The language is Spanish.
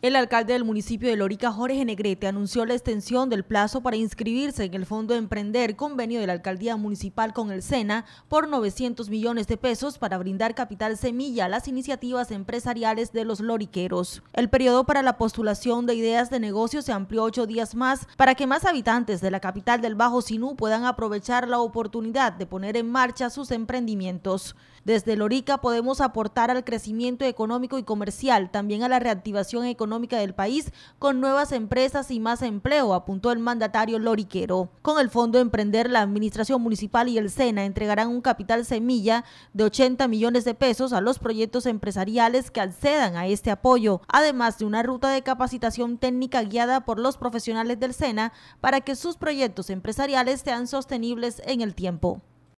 El alcalde del municipio de Lorica, Jorge Negrete, anunció la extensión del plazo para inscribirse en el Fondo Emprender, convenio de la alcaldía municipal con el SENA, por 900 millones de pesos para brindar capital semilla a las iniciativas empresariales de los loriqueros. El periodo para la postulación de ideas de negocio se amplió ocho días más para que más habitantes de la capital del Bajo Sinú puedan aprovechar la oportunidad de poner en marcha sus emprendimientos. Desde Lorica podemos aportar al crecimiento económico y comercial, también a la reactivación económica económica del país con nuevas empresas y más empleo, apuntó el mandatario Loriquero. Con el Fondo Emprender, la Administración Municipal y el SENA entregarán un capital semilla de 80 millones de pesos a los proyectos empresariales que accedan a este apoyo, además de una ruta de capacitación técnica guiada por los profesionales del SENA para que sus proyectos empresariales sean sostenibles en el tiempo.